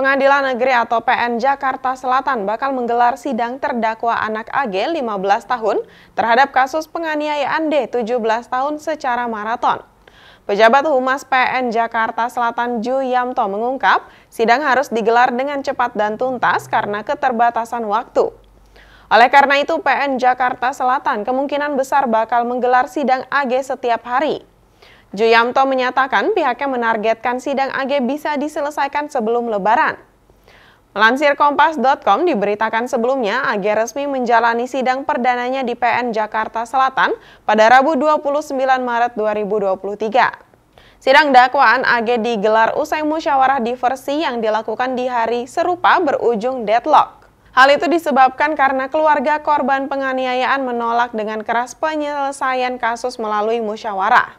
Pengadilan Negeri atau PN Jakarta Selatan bakal menggelar sidang terdakwa anak AG 15 tahun terhadap kasus penganiayaan D 17 tahun secara maraton. Pejabat Humas PN Jakarta Selatan Ju Yamto mengungkap, sidang harus digelar dengan cepat dan tuntas karena keterbatasan waktu. Oleh karena itu, PN Jakarta Selatan kemungkinan besar bakal menggelar sidang AG setiap hari. Juyamto menyatakan pihaknya menargetkan sidang AG bisa diselesaikan sebelum lebaran. Melansir Kompas.com diberitakan sebelumnya AG resmi menjalani sidang perdananya di PN Jakarta Selatan pada Rabu 29 Maret 2023. Sidang dakwaan AG digelar usai musyawarah diversi yang dilakukan di hari serupa berujung deadlock. Hal itu disebabkan karena keluarga korban penganiayaan menolak dengan keras penyelesaian kasus melalui musyawarah.